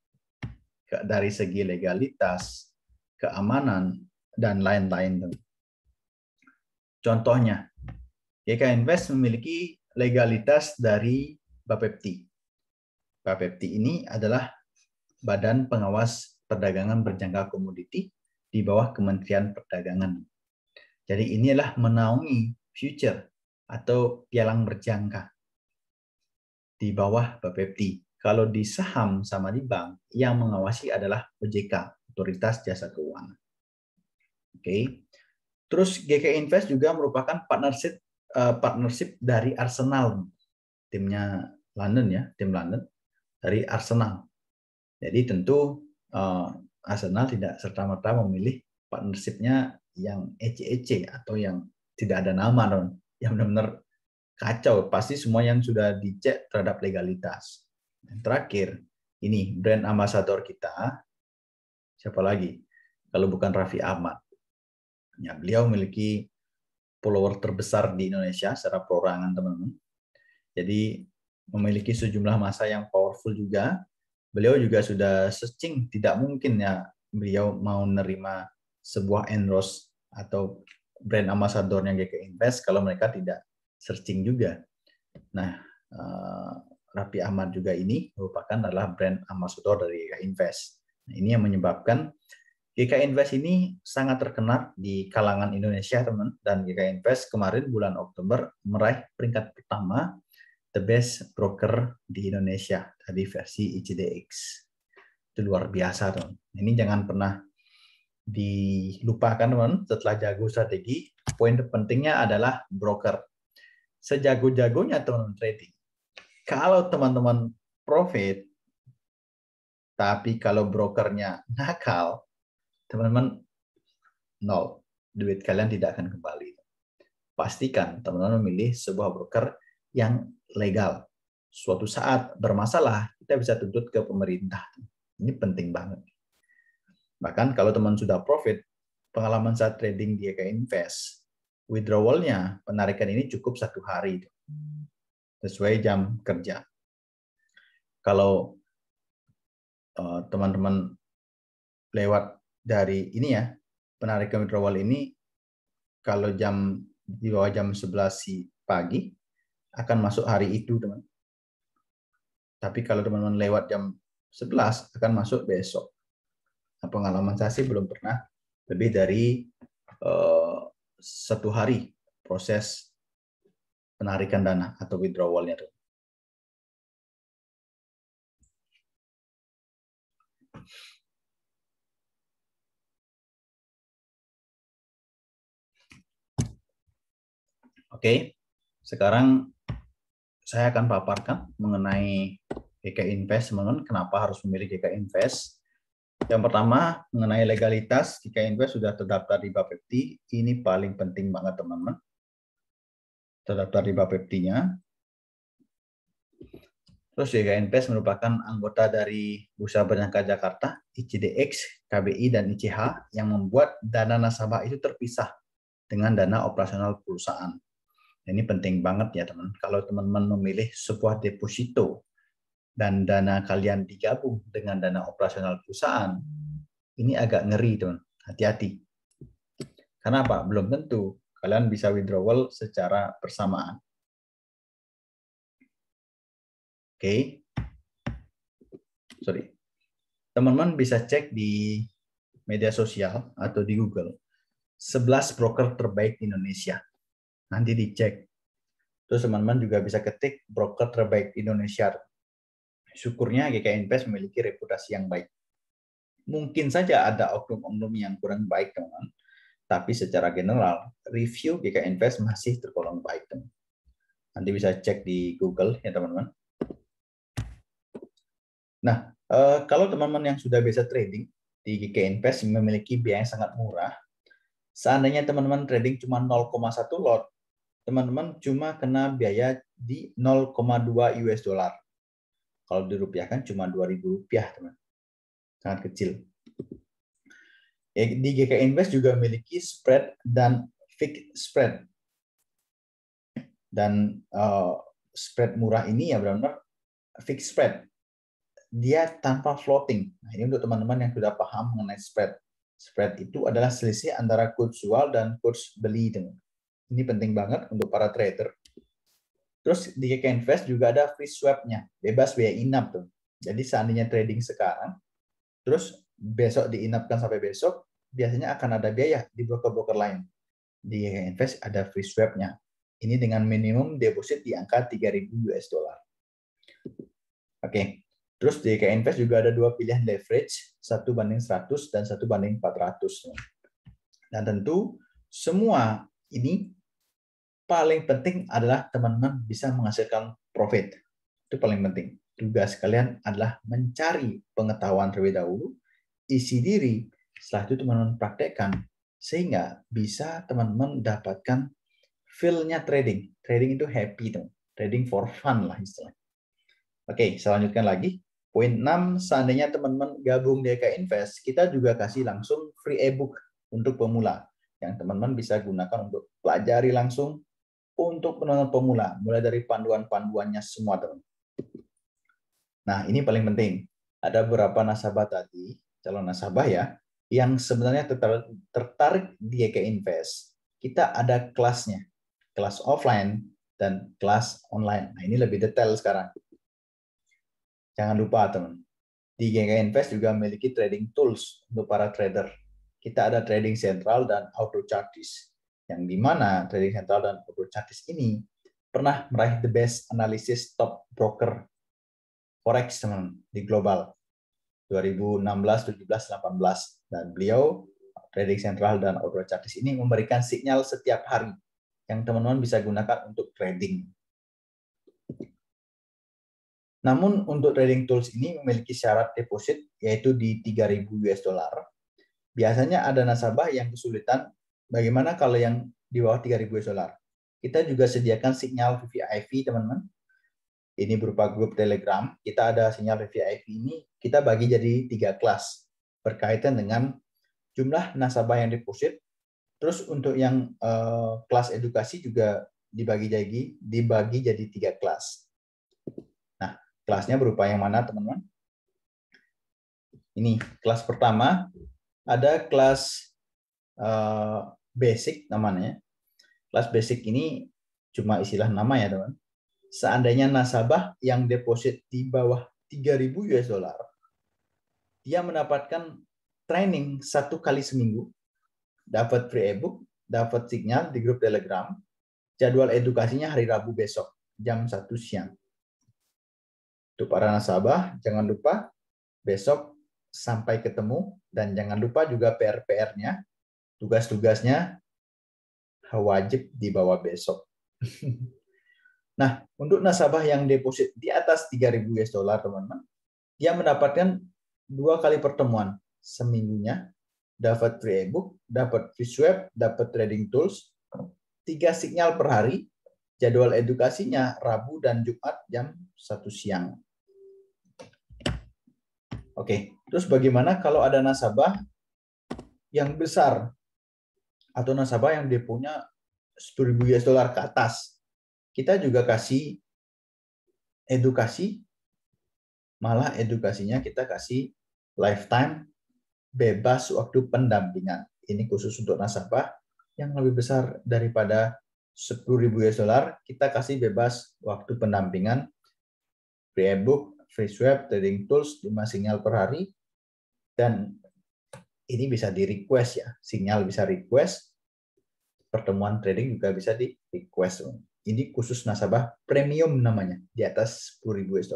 dari segi legalitas, keamanan, dan lain-lain. Contohnya, GK ya, Invest memiliki legalitas dari Bapepti. Bapepti ini adalah Badan Pengawas Perdagangan Berjangka Komoditi di bawah Kementerian Perdagangan. Jadi inilah menaungi future atau pialang berjangka di bawah Bapepti. Kalau di saham sama di bank, yang mengawasi adalah OJK, Otoritas Jasa Keuangan. Oke. Terus GK Invest juga merupakan partnership eh, partnership dari Arsenal, timnya London ya, tim London dari Arsenal. Jadi tentu eh, Arsenal tidak serta-merta memilih partnershipnya yang ece-ece e atau yang tidak ada nama, yang benar-benar kacau pasti semua yang sudah dicek terhadap legalitas. Yang terakhir, ini brand ambassador kita. Siapa lagi? Kalau bukan Raffi Ahmad. Ya, beliau memiliki follower terbesar di Indonesia secara perorangan teman-teman. Jadi memiliki sejumlah masa yang powerful juga. Beliau juga sudah searching, tidak mungkin ya beliau mau nerima sebuah endorse atau brand ambassadornya GK Invest kalau mereka tidak searching juga. Nah, eh, Rapi Ahmad juga ini merupakan adalah brand ambassador dari GK Invest. Nah, ini yang menyebabkan GK Invest ini sangat terkenal di kalangan Indonesia, teman. Dan GK Invest kemarin bulan Oktober meraih peringkat pertama the best broker di Indonesia dari versi ICDX. Itu luar biasa, teman. Ini jangan pernah dilupakan, teman. Setelah jago strategi, poin pentingnya adalah broker sejago-jagonya teman teman trading, kalau teman-teman profit, tapi kalau brokernya nakal, teman-teman nol. Duit kalian tidak akan kembali. Pastikan teman-teman memilih sebuah broker yang legal. Suatu saat bermasalah, kita bisa tuntut ke pemerintah. Ini penting banget. Bahkan kalau teman sudah profit, pengalaman saat trading dia ke invest, withdrawalnya penarikan ini cukup satu hari sesuai jam kerja. Kalau eh, teman-teman uh, lewat dari ini ya penarikan withdrawal ini kalau jam di bawah jam 11 pagi akan masuk hari itu teman. Tapi kalau teman-teman lewat jam 11 akan masuk besok. Nah, pengalaman saya sih belum pernah lebih dari uh, satu hari proses penarikan dana atau withdrawalnya itu. Oke, sekarang saya akan paparkan mengenai GK Invest, teman kenapa harus memilih GK Invest. Yang pertama, mengenai legalitas, jika invest sudah terdaftar di Bapepti, ini paling penting banget teman-teman. Terdaftar di Bapepti-nya. Terus jika invest merupakan anggota dari Bursa Berjangka Jakarta, ICDX, KBI, dan ICH yang membuat dana nasabah itu terpisah dengan dana operasional perusahaan. Ini penting banget ya teman. Kalau teman-teman memilih sebuah deposito dan dana kalian digabung dengan dana operasional perusahaan, ini agak ngeri, teman. Hati-hati. Karena apa? Belum tentu kalian bisa withdrawal secara bersamaan. Oke. Okay. Sorry. Teman-teman bisa cek di media sosial atau di Google 11 broker terbaik di Indonesia. Nanti dicek. Terus teman-teman juga bisa ketik broker terbaik Indonesia syukurnya GKI Invest memiliki reputasi yang baik. Mungkin saja ada oknum-oknum yang kurang baik, teman-teman. Tapi secara general, review GKI Invest masih tergolong baik, teman. Nanti bisa cek di Google ya, teman-teman. Nah, eh, kalau teman-teman yang sudah biasa trading di GKI Invest memiliki biaya yang sangat murah, seandainya teman-teman trading cuma 0,1 lot, teman-teman cuma kena biaya di 0,2 US dollar kalau dirupiahkan cuma 2.000 rupiah, teman. Sangat kecil. Di GK Invest juga memiliki spread dan fixed spread. Dan uh, spread murah ini ya benar-benar fixed spread. Dia tanpa floating. Nah, ini untuk teman-teman yang sudah paham mengenai spread. Spread itu adalah selisih antara kurs jual dan kurs beli. Ini penting banget untuk para trader Terus di Invest juga ada free swap-nya, bebas biaya inap tuh. Jadi seandainya trading sekarang, terus besok diinapkan sampai besok, biasanya akan ada biaya di broker-broker lain. Di Invest ada free swap-nya. Ini dengan minimum deposit di angka 3000 US dollar. Oke. Okay. Terus di Invest juga ada dua pilihan leverage, satu banding 100 dan satu banding 400. Dan tentu semua ini paling penting adalah teman-teman bisa menghasilkan profit. Itu paling penting. Tugas kalian adalah mencari pengetahuan terlebih dahulu, isi diri, setelah itu teman-teman praktekkan sehingga bisa teman-teman dapatkan feel trading. Trading itu happy, teman. Trading for fun lah istilahnya. Oke, saya lanjutkan lagi. Poin 6, seandainya teman-teman gabung DK e Invest, kita juga kasih langsung free ebook untuk pemula yang teman-teman bisa gunakan untuk pelajari langsung untuk penonton pemula, mulai dari panduan-panduannya semua teman. Nah, ini paling penting. Ada beberapa nasabah tadi, calon nasabah ya, yang sebenarnya tertarik di YK Invest. Kita ada kelasnya, kelas offline dan kelas online. Nah, ini lebih detail sekarang. Jangan lupa, teman. Di GK Invest juga memiliki trading tools untuk para trader. Kita ada trading central dan auto chartis yang dimana trading central dan chartis ini pernah meraih the best analysis top broker forex teman di global 2016, 17, 18 dan beliau trading central dan chartis ini memberikan sinyal setiap hari yang teman-teman bisa gunakan untuk trading. Namun untuk trading tools ini memiliki syarat deposit yaitu di 3.000 US dollar. Biasanya ada nasabah yang kesulitan Bagaimana kalau yang di bawah 3.000 US dollar? Kita juga sediakan sinyal VVIP, teman-teman. Ini berupa grup Telegram. Kita ada sinyal VVIP ini, kita bagi jadi tiga kelas berkaitan dengan jumlah nasabah yang deposit. Terus untuk yang uh, kelas edukasi juga dibagi jadi dibagi jadi tiga kelas. Nah, kelasnya berupa yang mana, teman-teman? Ini kelas pertama ada kelas eh, basic namanya. Kelas basic ini cuma istilah nama ya, teman. Seandainya nasabah yang deposit di bawah 3000 US dollar, dia mendapatkan training satu kali seminggu, dapat free ebook, dapat signal di grup Telegram, jadwal edukasinya hari Rabu besok jam 1 siang. Untuk para nasabah, jangan lupa besok sampai ketemu dan jangan lupa juga PR-PR-nya tugas-tugasnya wajib dibawa besok. nah, untuk nasabah yang deposit di atas 3.000 US dollar, teman-teman, dia mendapatkan dua kali pertemuan seminggunya, dapat free ebook, dapat free web, dapat trading tools, tiga sinyal per hari, jadwal edukasinya Rabu dan Jumat jam 1 siang. Oke, terus bagaimana kalau ada nasabah yang besar atau nasabah yang deponya 10.000 US dollar ke atas, kita juga kasih edukasi, malah edukasinya kita kasih lifetime bebas waktu pendampingan. Ini khusus untuk nasabah yang lebih besar daripada 10.000 US dollar, kita kasih bebas waktu pendampingan free ebook, free swap, trading tools, 5 sinyal per hari, dan ini bisa di request ya sinyal bisa request pertemuan trading juga bisa di request ini khusus nasabah premium namanya di atas 10.000 US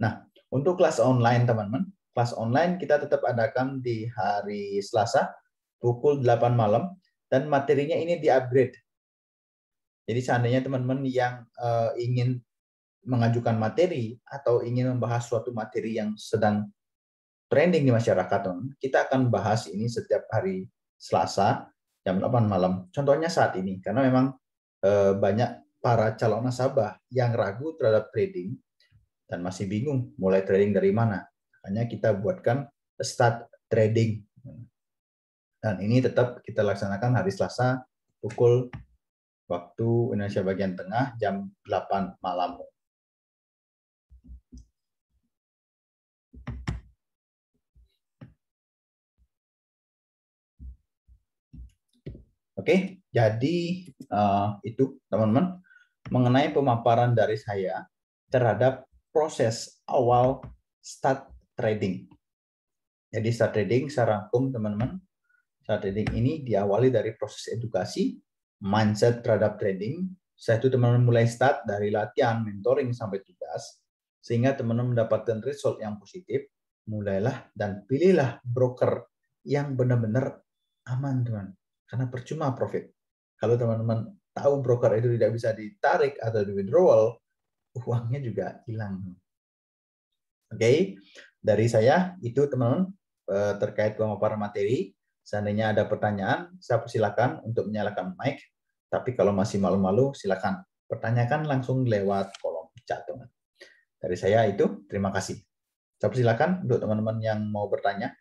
Nah, untuk kelas online teman-teman, kelas online kita tetap adakan di hari Selasa pukul 8 malam dan materinya ini di-upgrade. Jadi seandainya teman-teman yang uh, ingin mengajukan materi atau ingin membahas suatu materi yang sedang trending di masyarakat, kita akan bahas ini setiap hari Selasa jam 8 malam. Contohnya saat ini, karena memang eh, banyak para calon nasabah yang ragu terhadap trading dan masih bingung mulai trading dari mana. Makanya kita buatkan start trading. Dan ini tetap kita laksanakan hari Selasa pukul waktu Indonesia bagian tengah jam 8 malam. Oke, jadi uh, itu teman-teman mengenai pemaparan dari saya terhadap proses awal start trading. Jadi start trading saya rangkum teman-teman. Start trading ini diawali dari proses edukasi, mindset terhadap trading. Saya itu teman-teman mulai start dari latihan, mentoring sampai tugas sehingga teman-teman mendapatkan result yang positif. Mulailah dan pilihlah broker yang benar-benar aman, teman karena percuma profit. Kalau teman-teman tahu broker itu tidak bisa ditarik atau di withdrawal, uangnya juga hilang. Oke, okay? dari saya itu teman-teman eh, terkait pemaparan materi. Seandainya ada pertanyaan, saya persilakan untuk menyalakan mic. Tapi kalau masih malu-malu, silakan pertanyakan langsung lewat kolom chat. Teman. Dari saya itu, terima kasih. Saya persilakan untuk teman-teman yang mau bertanya.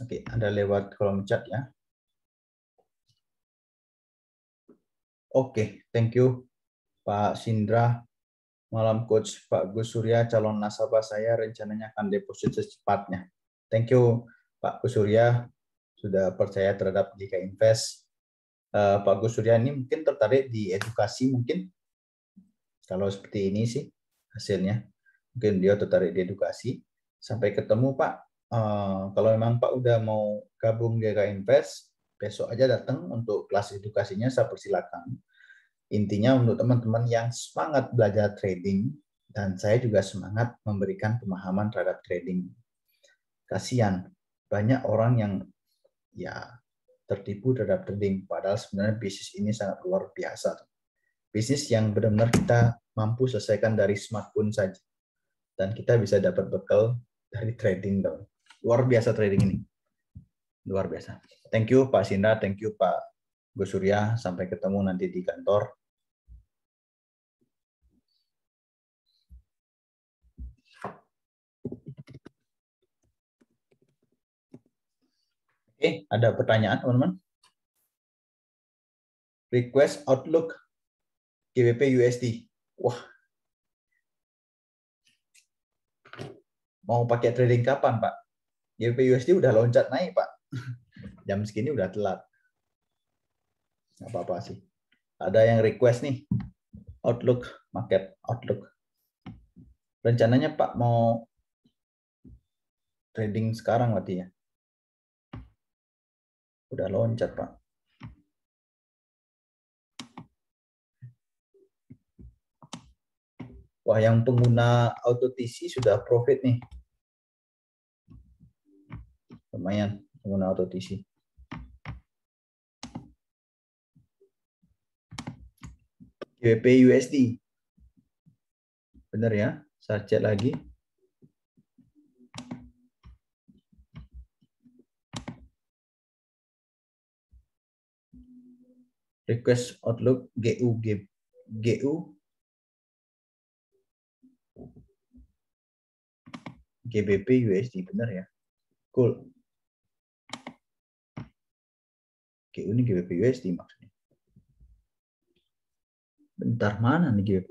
Oke, anda lewat kolom chat ya. Oke, thank you Pak Sindra. Malam Coach Pak Gus Surya, calon nasabah saya rencananya akan deposit secepatnya. Thank you Pak Gus Surya sudah percaya terhadap Jika Invest. Uh, Pak Gus Surya ini mungkin tertarik di edukasi mungkin. Kalau seperti ini sih hasilnya. Mungkin dia tertarik di edukasi. Sampai ketemu Pak. Eh, kalau memang Pak udah mau gabung GK Invest, besok aja datang untuk kelas edukasinya saya persilakan. Intinya untuk teman-teman yang semangat belajar trading dan saya juga semangat memberikan pemahaman terhadap trading. Kasihan banyak orang yang ya tertipu terhadap trading padahal sebenarnya bisnis ini sangat luar biasa. Bisnis yang benar-benar kita mampu selesaikan dari smartphone saja dan kita bisa dapat bekal dari trading dong luar biasa trading ini. Luar biasa. Thank you Pak Sinda, thank you Pak Gus Surya. Sampai ketemu nanti di kantor. Oke, ada pertanyaan teman-teman? Request Outlook GBP USD. Wah. Mau pakai trading kapan, Pak? YPUSD udah loncat naik pak jam segini udah telat apa-apa sih ada yang request nih Outlook market Outlook rencananya Pak mau trading sekarang berarti ya udah loncat Pak Wah, yang pengguna AutoTC sudah profit nih lumayan pengguna AutoTC. GBP USD. Benar ya? Saya cek lagi. request Outlook GU GU GBP USD benar ya. Cool. GU ini GBP USD maksudnya. Bentar mana nih GBP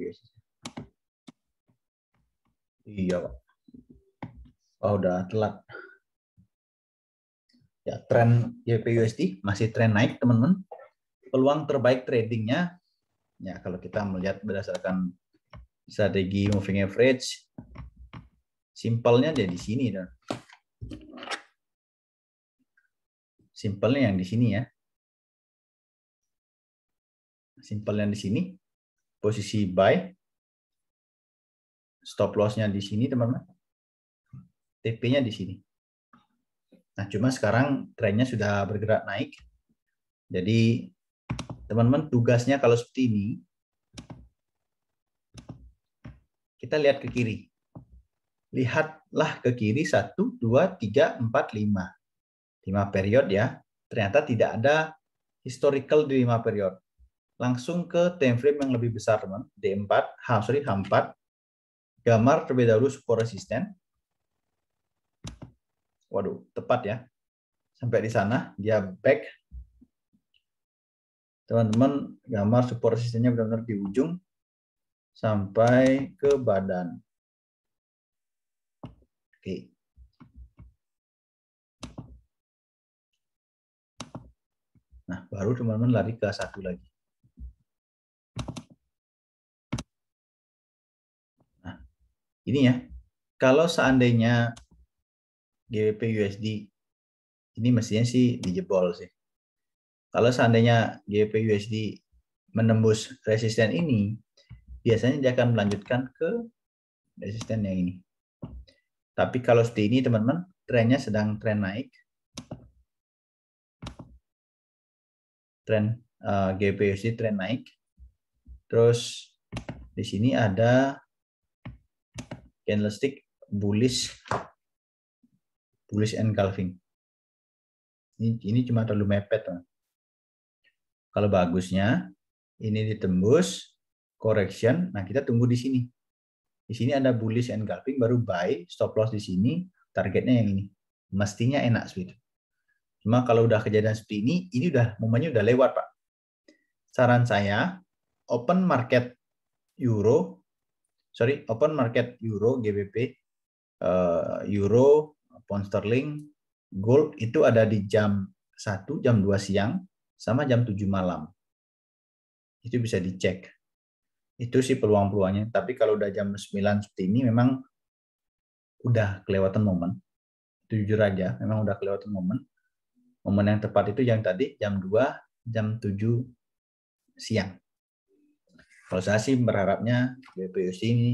Iya Pak. oh, udah telat. Ya tren GBP masih tren naik teman-teman. Peluang terbaik tradingnya ya kalau kita melihat berdasarkan strategi moving average simpelnya jadi di sini dan simpelnya yang di sini ya simpelnya di sini posisi buy stop lossnya di sini teman-teman TP-nya di sini nah cuma sekarang trennya sudah bergerak naik jadi teman-teman tugasnya kalau seperti ini kita lihat ke kiri lihatlah ke kiri satu dua tiga empat lima lima period ya. Ternyata tidak ada historical di lima period langsung ke time frame yang lebih besar teman D4 H sorry H4 gambar terlebih dahulu support resisten waduh tepat ya sampai di sana dia back teman-teman gambar support resistennya benar-benar di ujung sampai ke badan oke nah baru teman-teman lari ke satu lagi ini ya, kalau seandainya GBP USD ini mestinya sih dijebol sih. Kalau seandainya GBP USD menembus resisten ini, biasanya dia akan melanjutkan ke resisten yang ini. Tapi kalau seperti ini teman-teman, trennya sedang tren naik. Tren uh, eh, GBP USD tren naik. Terus di sini ada candlestick bullish bullish engulfing Ini, ini cuma terlalu mepet. Kan? Kalau bagusnya ini ditembus correction. Nah, kita tunggu di sini. Di sini ada bullish engulfing baru buy, stop loss di sini, targetnya yang ini. Mestinya enak sweet. Cuma kalau udah kejadian seperti ini, ini udah momennya udah lewat, Pak. Saran saya open market euro sorry open market euro GBP uh, eh, euro pound sterling gold itu ada di jam 1 jam 2 siang sama jam 7 malam itu bisa dicek itu sih peluang-peluangnya tapi kalau udah jam 9 seperti ini memang udah kelewatan momen itu jujur aja memang udah kelewatan momen momen yang tepat itu yang tadi jam 2 jam 7 siang kalau saya sih berharapnya BPUSD ini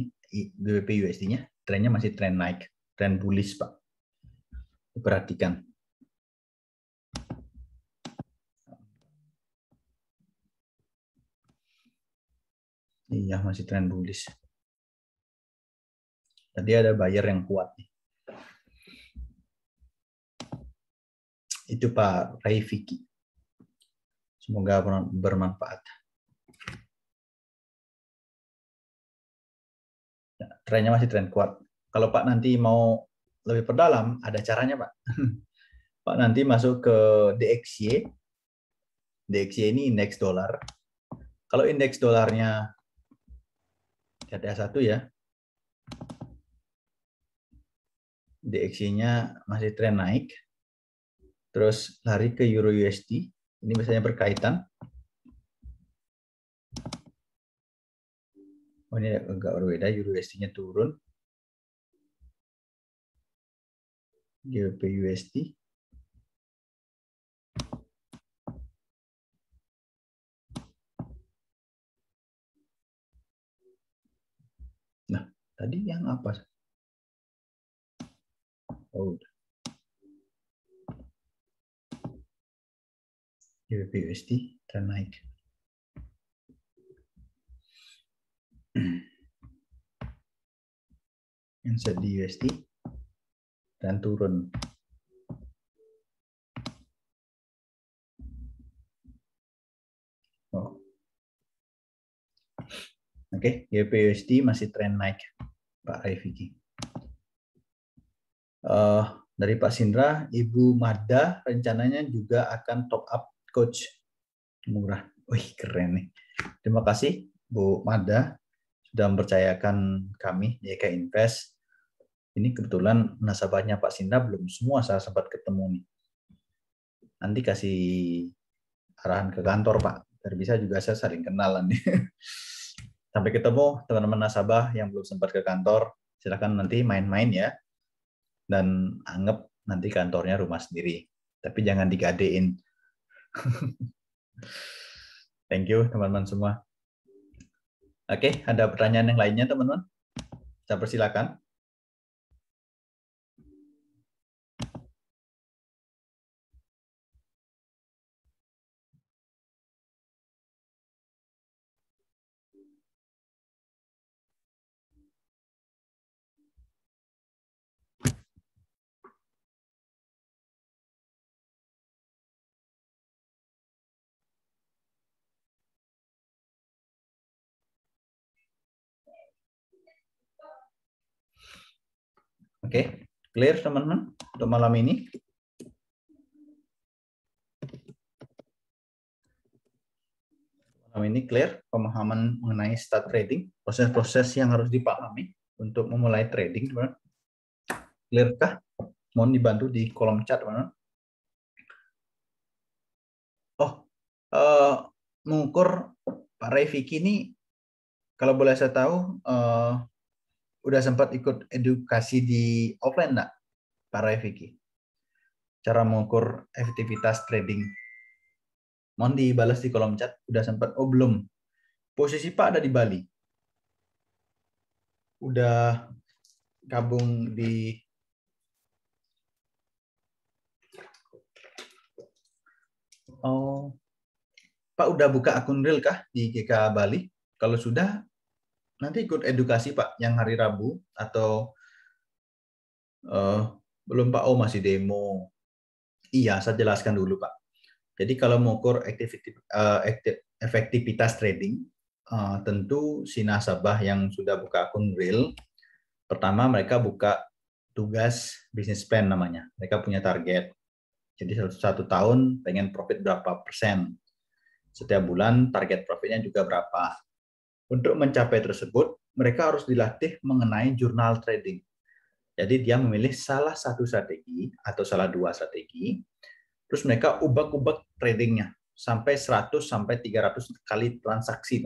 bpusd nya trennya masih tren naik, tren bullish, Pak. Perhatikan. Iya, masih tren bullish. Tadi ada buyer yang kuat nih. Itu Pak Raifiki. Semoga bermanfaat. trennya masih tren kuat. Kalau Pak nanti mau lebih perdalam, ada caranya Pak. Pak nanti masuk ke DXY. DXY ini indeks dolar. Kalau indeks dolarnya lihat satu ya. DXY-nya masih tren naik. Terus lari ke Euro USD. Ini misalnya berkaitan. Oh ini agak berbeda, USD-nya turun. GBP USD. Nah, tadi yang apa? Oh, udah. GBP USD ternaik. Insert di USD dan turun. Oh. Oke, okay, GBUSD masih tren naik, Pak Raifiki. Uh, eh, dari Pak Sindra, Ibu Mada rencananya juga akan top up coach murah. Wih, keren nih. Terima kasih Bu Mada sudah percayakan kami JK Invest. Ini kebetulan nasabahnya Pak Sinda belum semua saya sempat ketemu nih. Nanti kasih arahan ke kantor Pak. biar bisa juga saya saling kenalan nih. Sampai ketemu teman-teman nasabah yang belum sempat ke kantor, silakan nanti main-main ya. Dan anggap nanti kantornya rumah sendiri. Tapi jangan digadein. Thank you teman-teman semua. Oke, ada pertanyaan yang lainnya teman-teman? Saya persilakan. Oke, okay. clear teman-teman untuk malam ini? Malam ini clear pemahaman mengenai start trading, proses-proses yang harus dipahami untuk memulai trading, teman-teman. Clearkah? Mohon dibantu di kolom chat, teman-teman. Oh, uh, mengukur Pak Refiki ini, kalau boleh saya tahu, uh, udah sempat ikut edukasi di offline nggak, Pak Raifiki? Cara mengukur efektivitas trading. Mohon dibalas di kolom chat, udah sempat. Oh, belum. Posisi Pak ada di Bali. Udah gabung di Oh, Pak udah buka akun real kah di GK Bali? Kalau sudah, nanti ikut edukasi Pak yang hari Rabu atau uh, belum Pak? Oh masih demo. Iya, saya jelaskan dulu Pak. Jadi kalau mengukur eh, efektivitas trading, uh, tentu si nasabah yang sudah buka akun real, pertama mereka buka tugas bisnis plan namanya. Mereka punya target. Jadi satu tahun pengen profit berapa persen. Setiap bulan target profitnya juga berapa. Untuk mencapai tersebut, mereka harus dilatih mengenai jurnal trading. Jadi dia memilih salah satu strategi atau salah dua strategi, terus mereka ubah-ubah tradingnya sampai 100 sampai 300 kali transaksi.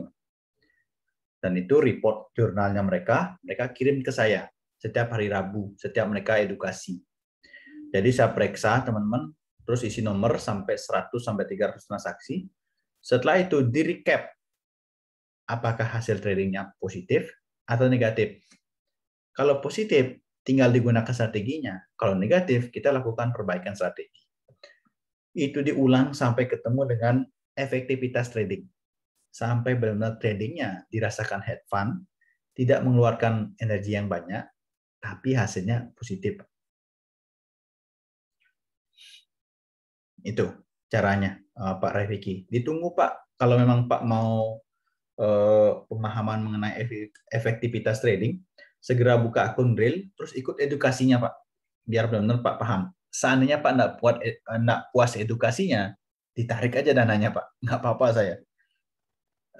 Dan itu report jurnalnya mereka, mereka kirim ke saya setiap hari Rabu, setiap mereka edukasi. Jadi saya periksa teman-teman, terus isi nomor sampai 100 sampai 300 transaksi. Setelah itu di recap apakah hasil tradingnya positif atau negatif. Kalau positif, tinggal digunakan strateginya. Kalau negatif, kita lakukan perbaikan strategi. Itu diulang sampai ketemu dengan efektivitas trading. Sampai benar-benar tradingnya dirasakan head fund, tidak mengeluarkan energi yang banyak, tapi hasilnya positif. Itu caranya eh, Pak Rafiki. Ditunggu Pak, kalau memang Pak mau Eh, pemahaman mengenai efektivitas trading, segera buka akun real terus ikut edukasinya Pak, biar benar-benar Pak paham. Seandainya Pak nggak puas, eh, nggak puas edukasinya, ditarik aja dananya Pak, nggak apa-apa saya.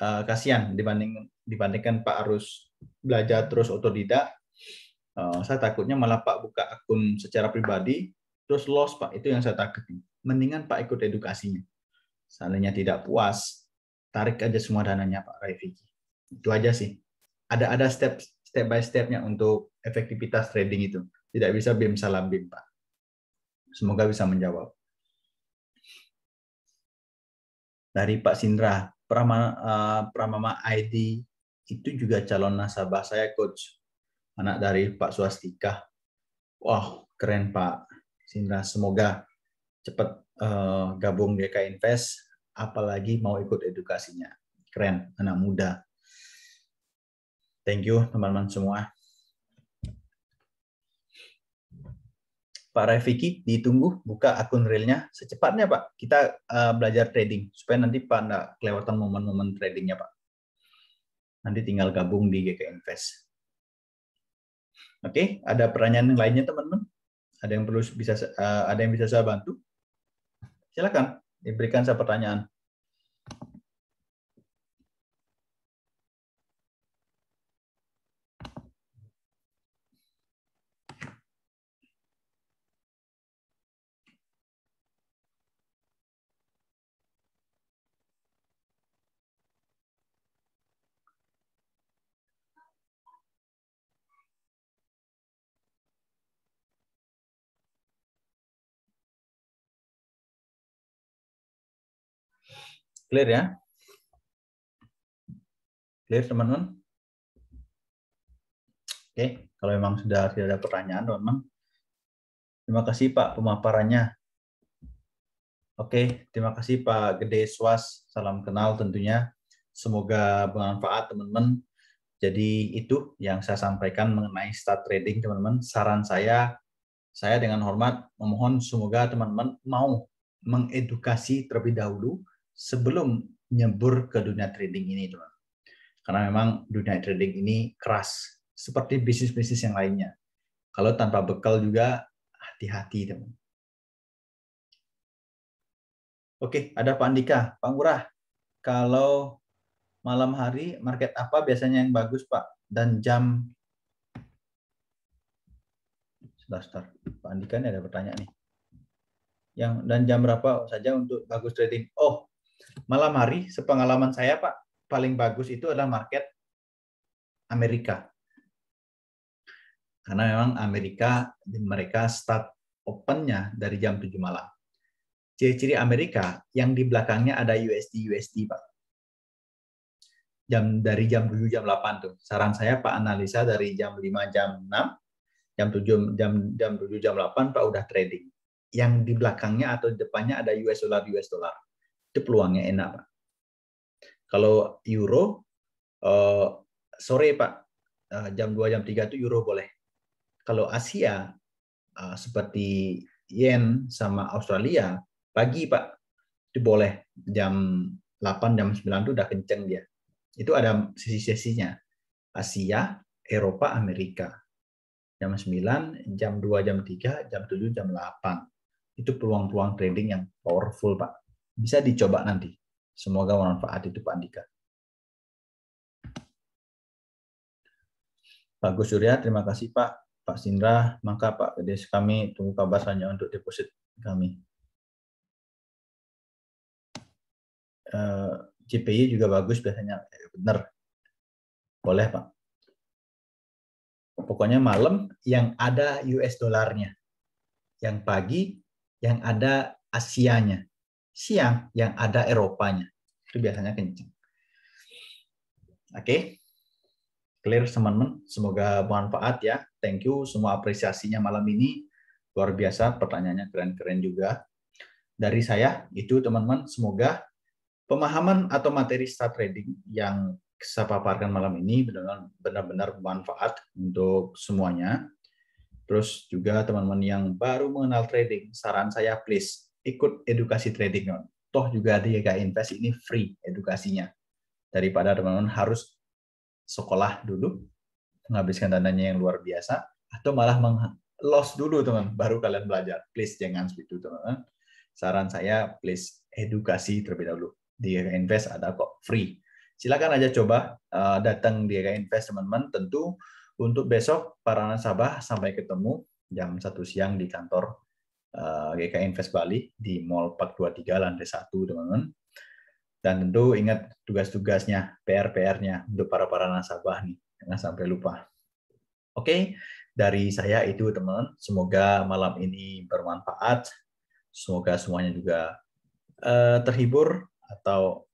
Uh, kasihan dibanding dibandingkan Pak harus belajar terus otodidak. saya takutnya malah Pak buka akun secara pribadi, terus loss Pak, itu yang saya takutin. Mendingan Pak ikut edukasinya. Seandainya tidak puas, tarik aja semua dananya Pak Raifiki. Itu aja sih. Ada ada step step by stepnya untuk efektivitas trading itu. Tidak bisa bim salam bim Pak. Semoga bisa menjawab. Dari Pak Sindra, eh, Pramama, uh, Pramama ID itu juga calon nasabah saya coach. Anak dari Pak Swastika. Wah, wow, keren Pak Sindra. Semoga cepat uh, gabung GK Invest apalagi mau ikut edukasinya. Keren, anak muda. Thank you teman-teman semua. Pak Rafiki ditunggu buka akun realnya secepatnya Pak. Kita uh, belajar trading supaya nanti Pak nggak kelewatan momen-momen tradingnya Pak. Nanti tinggal gabung di GK Invest. Oke, okay, ada pertanyaan yang lainnya teman-teman? Ada yang perlu bisa uh, ada yang bisa saya bantu? Silakan diberikan saya pertanyaan. Clear ya? Clear teman-teman? Oke, kalau memang sudah tidak ada pertanyaan teman-teman. Terima kasih Pak pemaparannya. Oke, terima kasih Pak Gede Swas. Salam kenal tentunya. Semoga bermanfaat teman-teman. Jadi itu yang saya sampaikan mengenai start trading teman-teman. Saran saya, saya dengan hormat memohon semoga teman-teman mau mengedukasi terlebih dahulu sebelum nyebur ke dunia trading ini, teman. Karena memang dunia trading ini keras, seperti bisnis-bisnis yang lainnya. Kalau tanpa bekal juga hati-hati, teman. Oke, ada Pak Andika. Pak Ngurah, kalau malam hari market apa biasanya yang bagus, Pak? Dan jam Sebentar, Pak Andika ini ada pertanyaan nih. Yang dan jam berapa saja untuk bagus trading? Oh, malam hari sepengalaman saya Pak paling bagus itu adalah market Amerika. Karena memang Amerika mereka start opennya dari jam 7 malam. Ciri-ciri Amerika yang di belakangnya ada USD USD Pak. Jam dari jam 7 jam 8 tuh. Saran saya Pak analisa dari jam 5 jam 6 jam 7 jam jam 7 jam 8 Pak udah trading. Yang di belakangnya atau depannya ada US dollar US dollar itu peluangnya enak pak kalau euro uh, sore pak uh, jam 2 jam 3 itu euro boleh kalau Asia uh, seperti yen sama Australia pagi pak itu boleh jam 8 jam 9 itu udah kenceng dia itu ada sesi-sesinya Asia Eropa Amerika jam 9 jam 2 jam 3 jam 7 jam 8 itu peluang-peluang trading yang powerful pak bisa dicoba nanti. Semoga bermanfaat itu Pak Andika. Pak Gus Surya, terima kasih Pak. Pak Sindra, maka Pak Kedis kami tunggu kabar hanya untuk deposit kami. CPI eh, juga bagus biasanya, eh, benar. Boleh Pak. Pokoknya malam yang ada US dolarnya. Yang pagi yang ada Asianya siang yang ada Eropanya. Itu biasanya kencang. Oke. Okay. Clear teman-teman. Semoga bermanfaat ya. Thank you semua apresiasinya malam ini. Luar biasa pertanyaannya keren-keren juga. Dari saya itu teman-teman semoga pemahaman atau materi start trading yang saya paparkan malam ini benar-benar bermanfaat untuk semuanya. Terus juga teman-teman yang baru mengenal trading, saran saya please ikut edukasi trading non. Toh juga di GK Invest ini free edukasinya. Daripada teman-teman harus sekolah dulu, menghabiskan dananya yang luar biasa, atau malah loss dulu teman, baru kalian belajar. Please jangan seperti itu teman-teman. Saran saya please edukasi terlebih dahulu. di GK Invest ada kok free. Silakan aja coba uh, datang di GK Invest teman-teman. Tentu untuk besok para nasabah sampai ketemu jam satu siang di kantor uh, eh, GK Invest Bali di Mall 423 lantai 1 teman-teman. Dan tentu ingat tugas-tugasnya, PR-PR-nya untuk para para nasabah nih, jangan sampai lupa. Oke, dari saya itu teman. teman Semoga malam ini bermanfaat. Semoga semuanya juga uh, terhibur atau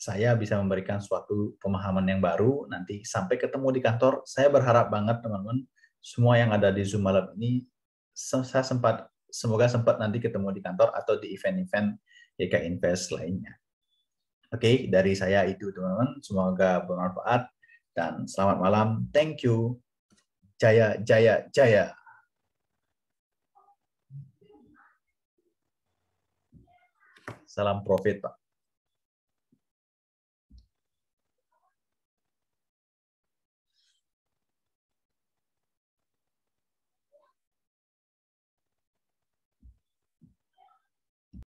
saya bisa memberikan suatu pemahaman yang baru nanti sampai ketemu di kantor. Saya berharap banget teman-teman semua yang ada di Zoom malam ini saya sempat semoga sempat nanti ketemu di kantor atau di event-event YK Invest lainnya. Oke, okay, dari saya itu teman-teman. Semoga bermanfaat dan selamat malam. Thank you. Jaya, jaya, jaya. Salam profit, Pak.